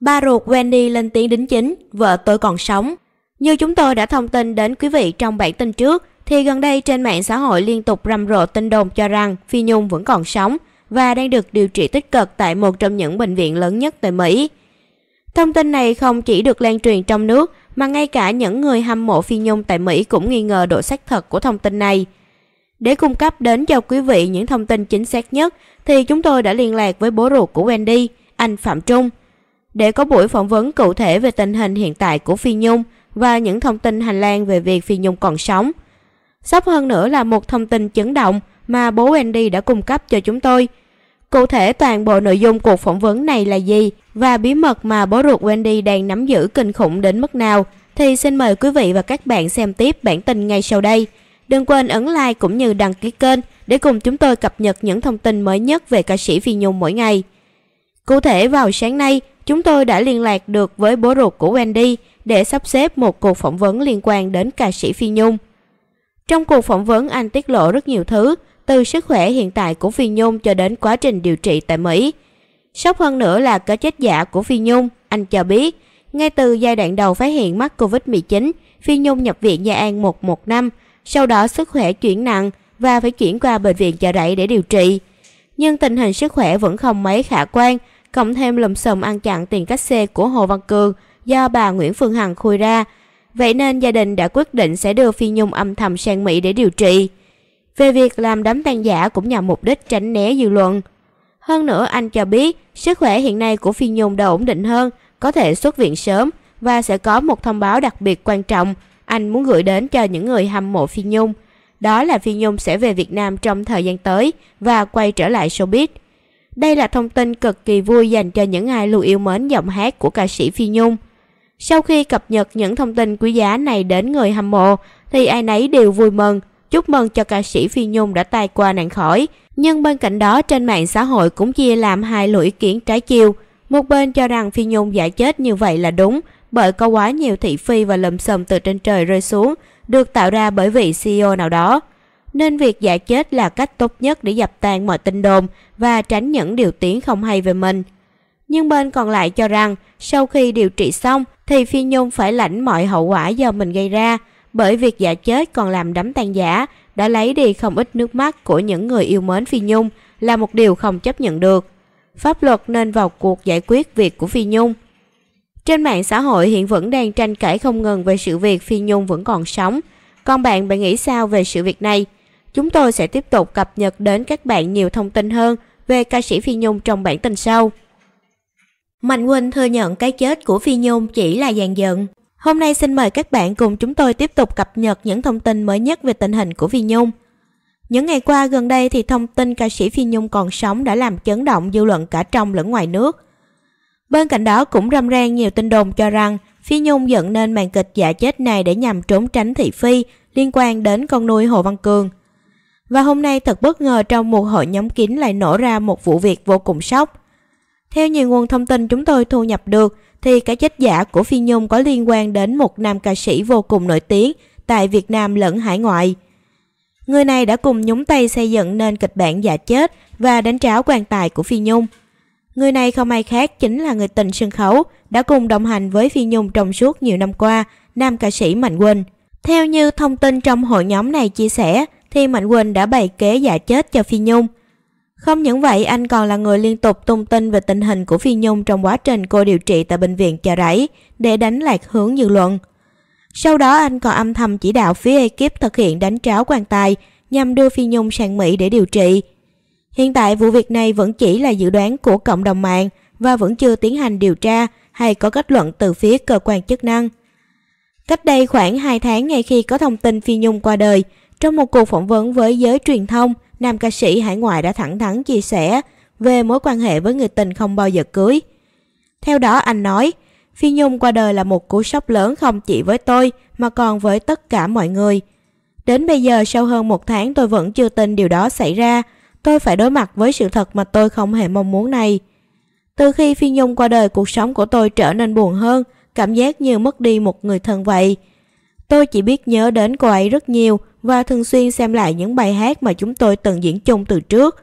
Ba ruột Wendy lên tiếng đính chính, vợ tôi còn sống. Như chúng tôi đã thông tin đến quý vị trong bản tin trước, thì gần đây trên mạng xã hội liên tục rầm rộ tin đồn cho rằng Phi Nhung vẫn còn sống và đang được điều trị tích cực tại một trong những bệnh viện lớn nhất tại Mỹ. Thông tin này không chỉ được lan truyền trong nước mà ngay cả những người hâm mộ Phi Nhung tại Mỹ cũng nghi ngờ độ xác thật của thông tin này. Để cung cấp đến cho quý vị những thông tin chính xác nhất thì chúng tôi đã liên lạc với bố ruột của Wendy, anh Phạm Trung, để có buổi phỏng vấn cụ thể về tình hình hiện tại của Phi Nhung và những thông tin hành lang về việc Phi Nhung còn sống. Sắp hơn nữa là một thông tin chấn động mà bố Andy đã cung cấp cho chúng tôi. Cụ thể toàn bộ nội dung cuộc phỏng vấn này là gì và bí mật mà bố ruột Wendy đang nắm giữ kinh khủng đến mức nào thì xin mời quý vị và các bạn xem tiếp bản tin ngay sau đây. Đừng quên ấn like cũng như đăng ký kênh để cùng chúng tôi cập nhật những thông tin mới nhất về ca sĩ Phi Nhung mỗi ngày. Cụ thể vào sáng nay, Chúng tôi đã liên lạc được với bố ruột của Wendy để sắp xếp một cuộc phỏng vấn liên quan đến ca sĩ Phi Nhung. Trong cuộc phỏng vấn anh tiết lộ rất nhiều thứ, từ sức khỏe hiện tại của Phi Nhung cho đến quá trình điều trị tại Mỹ. Sốc hơn nữa là cái chết giả của Phi Nhung, anh cho biết, ngay từ giai đoạn đầu phát hiện mắc Covid-19, Phi Nhung nhập viện Gia An 115, sau đó sức khỏe chuyển nặng và phải chuyển qua bệnh viện chợ rẫy để điều trị. Nhưng tình hình sức khỏe vẫn không mấy khả quan, cộng thêm lùm xùm ăn chặn tiền cách xe của Hồ Văn Cường do bà Nguyễn Phương Hằng khui ra. Vậy nên gia đình đã quyết định sẽ đưa Phi Nhung âm thầm sang Mỹ để điều trị. Về việc làm đám tang giả cũng nhằm mục đích tránh né dư luận. Hơn nữa anh cho biết sức khỏe hiện nay của Phi Nhung đã ổn định hơn, có thể xuất viện sớm và sẽ có một thông báo đặc biệt quan trọng anh muốn gửi đến cho những người hâm mộ Phi Nhung. Đó là Phi Nhung sẽ về Việt Nam trong thời gian tới và quay trở lại showbiz. Đây là thông tin cực kỳ vui dành cho những ai luôn yêu mến giọng hát của ca sĩ Phi Nhung. Sau khi cập nhật những thông tin quý giá này đến người hâm mộ, thì ai nấy đều vui mừng, chúc mừng cho ca sĩ Phi Nhung đã tai qua nạn khỏi. Nhưng bên cạnh đó trên mạng xã hội cũng chia làm hai luồng ý kiến trái chiều. Một bên cho rằng Phi Nhung giải chết như vậy là đúng, bởi có quá nhiều thị phi và lầm sầm từ trên trời rơi xuống, được tạo ra bởi vị CEO nào đó nên việc giả chết là cách tốt nhất để dập tan mọi tin đồn và tránh những điều tiếng không hay về mình. Nhưng bên còn lại cho rằng sau khi điều trị xong thì Phi Nhung phải lãnh mọi hậu quả do mình gây ra bởi việc giả chết còn làm đám tang giả đã lấy đi không ít nước mắt của những người yêu mến Phi Nhung là một điều không chấp nhận được. Pháp luật nên vào cuộc giải quyết việc của Phi Nhung. Trên mạng xã hội hiện vẫn đang tranh cãi không ngừng về sự việc Phi Nhung vẫn còn sống. Còn bạn, bạn nghĩ sao về sự việc này? Chúng tôi sẽ tiếp tục cập nhật đến các bạn nhiều thông tin hơn về ca sĩ Phi Nhung trong bản tin sau. Mạnh Quỳnh thừa nhận cái chết của Phi Nhung chỉ là dàn giận. Hôm nay xin mời các bạn cùng chúng tôi tiếp tục cập nhật những thông tin mới nhất về tình hình của Phi Nhung. Những ngày qua gần đây thì thông tin ca sĩ Phi Nhung còn sống đã làm chấn động dư luận cả trong lẫn ngoài nước. Bên cạnh đó cũng râm ran nhiều tin đồn cho rằng Phi Nhung dựng nên màn kịch giả chết này để nhằm trốn tránh thị phi liên quan đến con nuôi Hồ Văn Cường. Và hôm nay thật bất ngờ trong một hội nhóm kín lại nổ ra một vụ việc vô cùng sốc. Theo nhiều nguồn thông tin chúng tôi thu nhập được, thì cái chết giả của Phi Nhung có liên quan đến một nam ca sĩ vô cùng nổi tiếng tại Việt Nam lẫn hải ngoại. Người này đã cùng nhúng tay xây dựng nên kịch bản giả chết và đánh tráo quan tài của Phi Nhung. Người này không ai khác chính là người tình sân khấu đã cùng đồng hành với Phi Nhung trong suốt nhiều năm qua, nam ca sĩ Mạnh Quỳnh. Theo như thông tin trong hội nhóm này chia sẻ, thì Mạnh Quỳnh đã bày kế giả chết cho Phi Nhung. Không những vậy, anh còn là người liên tục tung tin về tình hình của Phi Nhung trong quá trình cô điều trị tại bệnh viện Chợ Rẫy để đánh lạc hướng dư luận. Sau đó anh còn âm thầm chỉ đạo phía ekip thực hiện đánh tráo quan tài nhằm đưa Phi Nhung sang Mỹ để điều trị. Hiện tại vụ việc này vẫn chỉ là dự đoán của cộng đồng mạng và vẫn chưa tiến hành điều tra hay có kết luận từ phía cơ quan chức năng. Cách đây khoảng 2 tháng ngay khi có thông tin Phi Nhung qua đời – trong một cuộc phỏng vấn với giới truyền thông, nam ca sĩ hải ngoại đã thẳng thắn chia sẻ về mối quan hệ với người tình không bao giờ cưới. Theo đó anh nói, Phi Nhung qua đời là một cú sốc lớn không chỉ với tôi mà còn với tất cả mọi người. Đến bây giờ sau hơn một tháng tôi vẫn chưa tin điều đó xảy ra, tôi phải đối mặt với sự thật mà tôi không hề mong muốn này. Từ khi Phi Nhung qua đời cuộc sống của tôi trở nên buồn hơn, cảm giác như mất đi một người thân vậy. Tôi chỉ biết nhớ đến cô ấy rất nhiều và thường xuyên xem lại những bài hát mà chúng tôi từng diễn chung từ trước.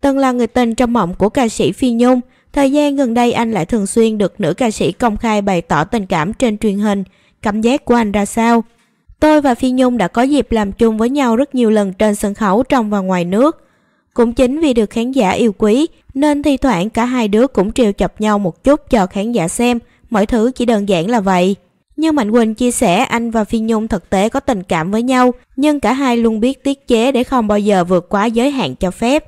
Từng là người tình trong mộng của ca sĩ Phi Nhung, thời gian gần đây anh lại thường xuyên được nữ ca sĩ công khai bày tỏ tình cảm trên truyền hình. Cảm giác của anh ra sao? Tôi và Phi Nhung đã có dịp làm chung với nhau rất nhiều lần trên sân khấu trong và ngoài nước. Cũng chính vì được khán giả yêu quý, nên thi thoảng cả hai đứa cũng trêu chọc nhau một chút cho khán giả xem, mọi thứ chỉ đơn giản là vậy. Như Mạnh Quỳnh chia sẻ, anh và Phi Nhung thực tế có tình cảm với nhau, nhưng cả hai luôn biết tiết chế để không bao giờ vượt quá giới hạn cho phép.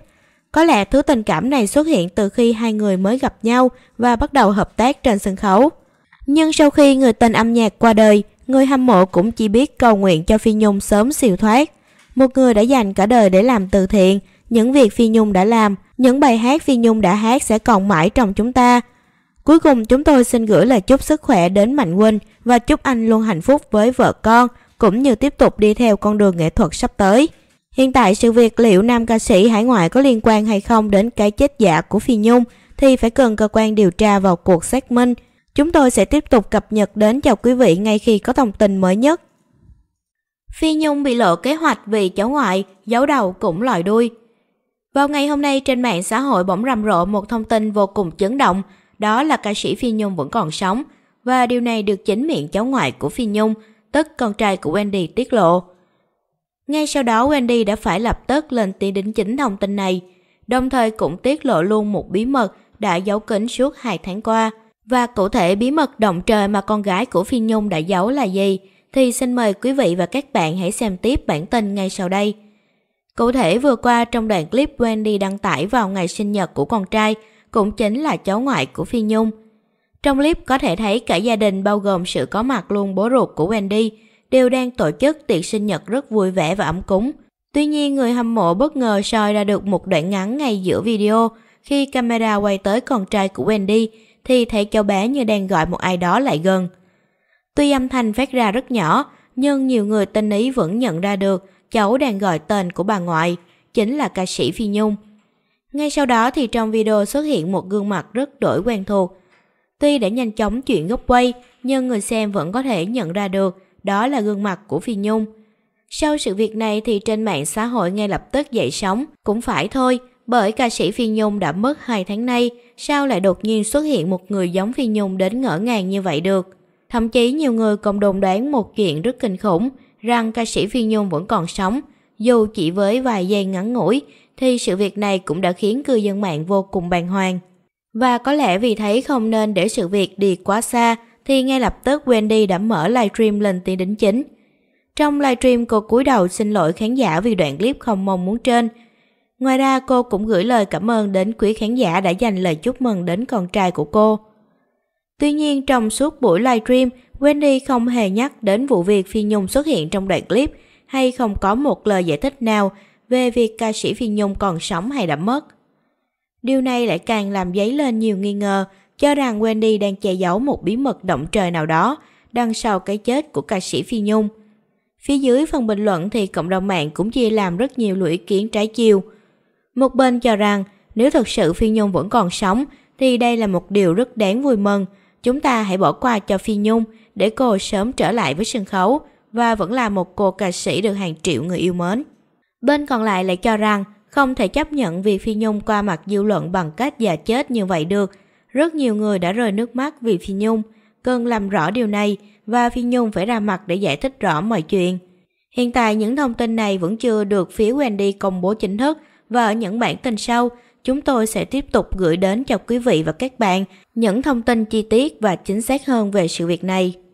Có lẽ thứ tình cảm này xuất hiện từ khi hai người mới gặp nhau và bắt đầu hợp tác trên sân khấu. Nhưng sau khi người tình âm nhạc qua đời, người hâm mộ cũng chỉ biết cầu nguyện cho Phi Nhung sớm siêu thoát. Một người đã dành cả đời để làm từ thiện, những việc Phi Nhung đã làm, những bài hát Phi Nhung đã hát sẽ còn mãi trong chúng ta, Cuối cùng chúng tôi xin gửi lời chúc sức khỏe đến Mạnh Huynh và chúc anh luôn hạnh phúc với vợ con cũng như tiếp tục đi theo con đường nghệ thuật sắp tới. Hiện tại sự việc liệu nam ca sĩ hải ngoại có liên quan hay không đến cái chết giả của Phi Nhung thì phải cần cơ quan điều tra vào cuộc xác minh. Chúng tôi sẽ tiếp tục cập nhật đến cho quý vị ngay khi có thông tin mới nhất. Phi Nhung bị lộ kế hoạch vì cháu ngoại, giấu đầu cũng lòi đuôi. Vào ngày hôm nay trên mạng xã hội bỗng rầm rộ một thông tin vô cùng chấn động đó là ca sĩ Phi Nhung vẫn còn sống và điều này được chính miệng cháu ngoại của Phi Nhung, tức con trai của Wendy tiết lộ. Ngay sau đó Wendy đã phải lập tức lên tiếng đính chính thông tin này, đồng thời cũng tiết lộ luôn một bí mật đã giấu kín suốt 2 tháng qua. Và cụ thể bí mật động trời mà con gái của Phi Nhung đã giấu là gì thì xin mời quý vị và các bạn hãy xem tiếp bản tin ngay sau đây. Cụ thể vừa qua trong đoạn clip Wendy đăng tải vào ngày sinh nhật của con trai, cũng chính là cháu ngoại của Phi Nhung. Trong clip có thể thấy cả gia đình bao gồm sự có mặt luôn bố ruột của Wendy đều đang tổ chức tiệc sinh nhật rất vui vẻ và ấm cúng. Tuy nhiên người hâm mộ bất ngờ soi ra được một đoạn ngắn ngay giữa video khi camera quay tới con trai của Wendy thì thấy cháu bé như đang gọi một ai đó lại gần. Tuy âm thanh phát ra rất nhỏ nhưng nhiều người tinh ý vẫn nhận ra được cháu đang gọi tên của bà ngoại chính là ca sĩ Phi Nhung. Ngay sau đó thì trong video xuất hiện một gương mặt rất đổi quen thuộc. Tuy đã nhanh chóng chuyển gốc quay, nhưng người xem vẫn có thể nhận ra được đó là gương mặt của Phi Nhung. Sau sự việc này thì trên mạng xã hội ngay lập tức dậy sóng, cũng phải thôi, bởi ca sĩ Phi Nhung đã mất 2 tháng nay, sao lại đột nhiên xuất hiện một người giống Phi Nhung đến ngỡ ngàng như vậy được. Thậm chí nhiều người còn đồn đoán một chuyện rất kinh khủng, rằng ca sĩ Phi Nhung vẫn còn sống, dù chỉ với vài giây ngắn ngủi, thì sự việc này cũng đã khiến cư dân mạng vô cùng bàng hoàng. Và có lẽ vì thấy không nên để sự việc đi quá xa thì ngay lập tức Wendy đã mở livestream lên tiếng đính chính. Trong livestream cô cúi đầu xin lỗi khán giả vì đoạn clip không mong muốn trên. Ngoài ra cô cũng gửi lời cảm ơn đến quý khán giả đã dành lời chúc mừng đến con trai của cô. Tuy nhiên trong suốt buổi livestream, Wendy không hề nhắc đến vụ việc Phi Nhung xuất hiện trong đoạn clip hay không có một lời giải thích nào về việc ca sĩ Phi Nhung còn sống hay đã mất. Điều này lại càng làm dấy lên nhiều nghi ngờ cho rằng Wendy đang che giấu một bí mật động trời nào đó đằng sau cái chết của ca sĩ Phi Nhung. Phía dưới phần bình luận thì cộng đồng mạng cũng chia làm rất nhiều lũy kiến trái chiều. Một bên cho rằng nếu thật sự Phi Nhung vẫn còn sống thì đây là một điều rất đáng vui mừng. Chúng ta hãy bỏ qua cho Phi Nhung để cô sớm trở lại với sân khấu và vẫn là một cô ca sĩ được hàng triệu người yêu mến. Bên còn lại lại cho rằng không thể chấp nhận vì Phi Nhung qua mặt dư luận bằng cách già chết như vậy được. Rất nhiều người đã rơi nước mắt vì Phi Nhung, cần làm rõ điều này và Phi Nhung phải ra mặt để giải thích rõ mọi chuyện. Hiện tại những thông tin này vẫn chưa được phía Wendy công bố chính thức và ở những bản tin sau, chúng tôi sẽ tiếp tục gửi đến cho quý vị và các bạn những thông tin chi tiết và chính xác hơn về sự việc này.